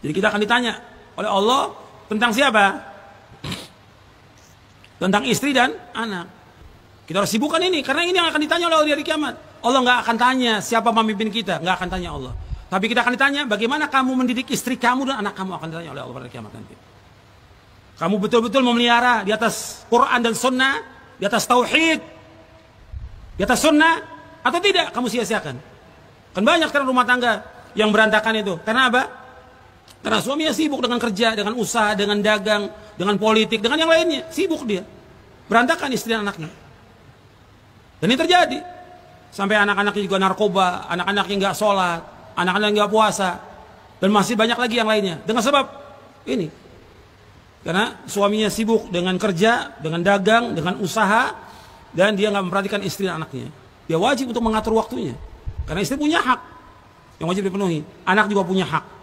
Jadi kita akan ditanya oleh Allah tentang siapa? Tentang istri dan anak. Kita harus sibukkan ini karena ini yang akan ditanya oleh Allah di kiamat. Allah nggak akan tanya siapa pemimpin kita, nggak akan tanya Allah. Tapi kita akan ditanya bagaimana kamu mendidik istri kamu dan anak kamu akan ditanya oleh Allah pada kiamat nanti. Kamu betul-betul memelihara di atas Quran dan Sunnah, di atas Tauhid, di atas Sunnah, atau tidak kamu sia-siakan. Kan banyak sekarang rumah tangga yang berantakan itu. Karena apa? Karena suaminya sibuk dengan kerja, dengan usaha, dengan dagang, dengan politik, dengan yang lainnya. Sibuk dia. Berantakan istri dan anaknya. Dan ini terjadi. Sampai anak-anaknya juga narkoba, anak-anaknya nggak sholat, anak-anaknya nggak puasa. Dan masih banyak lagi yang lainnya. Dengan sebab ini. Karena suaminya sibuk dengan kerja, dengan dagang, dengan usaha. Dan dia nggak memperhatikan istri dan anaknya. Dia wajib untuk mengatur waktunya. Karena istri punya hak yang wajib dipenuhi. Anak juga punya hak.